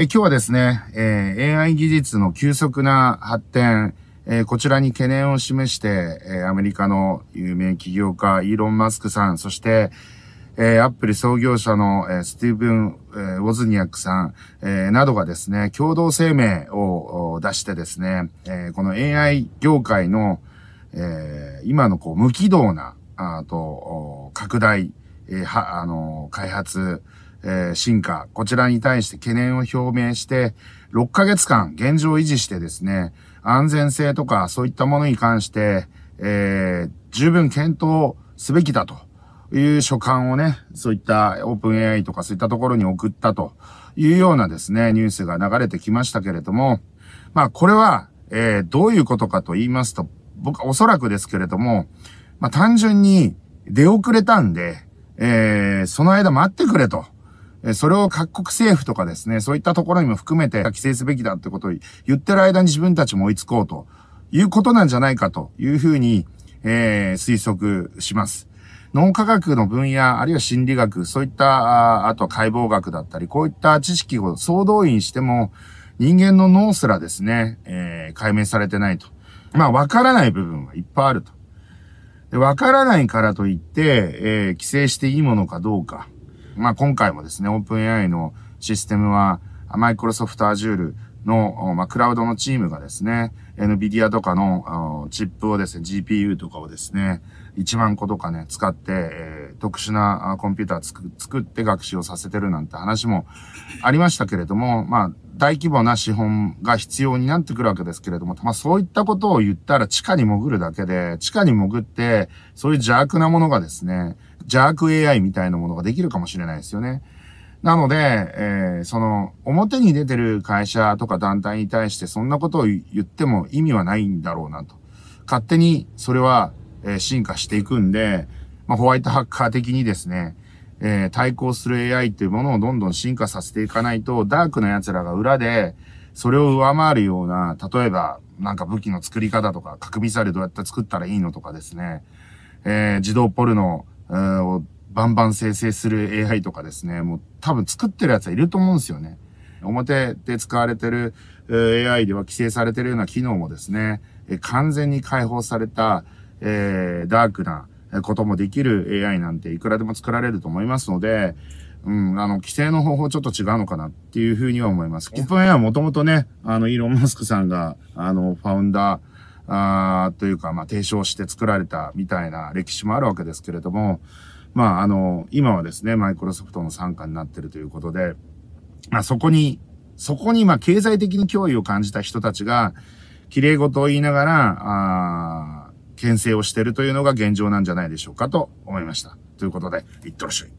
え今日はですね、え AI 技術の急速な発展、えこちらに懸念を示して、えアメリカの有名起業家、イーロン・マスクさん、そして、えアップル創業者の、えスティーブン、えウォズニアックさん、えなどがですね、共同声明を出してですね、えこの AI 業界の、え今のこう無軌道な、あと、拡大、えは、あの、開発、えー、進化、こちらに対して懸念を表明して、6ヶ月間現状維持してですね、安全性とかそういったものに関して、えー、十分検討すべきだという書簡をね、そういったオープン AI とかそういったところに送ったというようなですね、ニュースが流れてきましたけれども、まあこれは、えー、どういうことかと言いますと、僕はおそらくですけれども、まあ単純に出遅れたんで、えー、その間待ってくれと。それを各国政府とかですね、そういったところにも含めて規制すべきだってことを言ってる間に自分たちも追いつこうということなんじゃないかというふうに、えー、推測します。脳科学の分野、あるいは心理学、そういった、あと解剖学だったり、こういった知識を総動員しても、人間の脳すらですね、えー、解明されてないと。まあ、わからない部分はいっぱいあると。わからないからといって、えー、規制していいものかどうか。まあ、今回もですね、OpenAI のシステムは、マイクロソフト Azure の、まあ、クラウドのチームがですね、NVIDIA とかのチップをですね、GPU とかをですね、1万個とかね、使って、えー、特殊なコンピューター作作って学習をさせてるなんて話もありましたけれども、まあ、大規模な資本が必要になってくるわけですけれども、まあそういったことを言ったら地下に潜るだけで、地下に潜って、そういう邪悪なものがですね、邪悪 AI みたいなものができるかもしれないですよね。なので、えー、その、表に出てる会社とか団体に対してそんなことを言っても意味はないんだろうなと。勝手にそれは、えー、進化していくんで、まあ、ホワイトハッカー的にですね、えー、対抗する AI っていうものをどんどん進化させていかないと、ダークな奴らが裏で、それを上回るような、例えば、なんか武器の作り方とか、核ミサイルどうやって作ったらいいのとかですね、えー、自動ポルノをバンバン生成する AI とかですね、もう多分作ってるやつはいると思うんですよね。表で使われてる AI では規制されてるような機能もですね、完全に解放された、えー、ダークなこともできる AI なんていくらでも作られると思いますので、うん、あの、規制の方法ちょっと違うのかなっていうふうには思います。オープン AI はもともとね、あの、イーロン・マスクさんが、あの、ファウンダー、あというか、まあ、提唱して作られたみたいな歴史もあるわけですけれども、まあ、あの、今はですね、マイクロソフトの傘下になってるということで、まあ、そこに、そこに、まあ、経済的に脅威を感じた人たちが、綺麗事を言いながら、あ牽制をしてるというのが現状なんじゃないでしょうかと思いました。ということで、いってらっしゃい。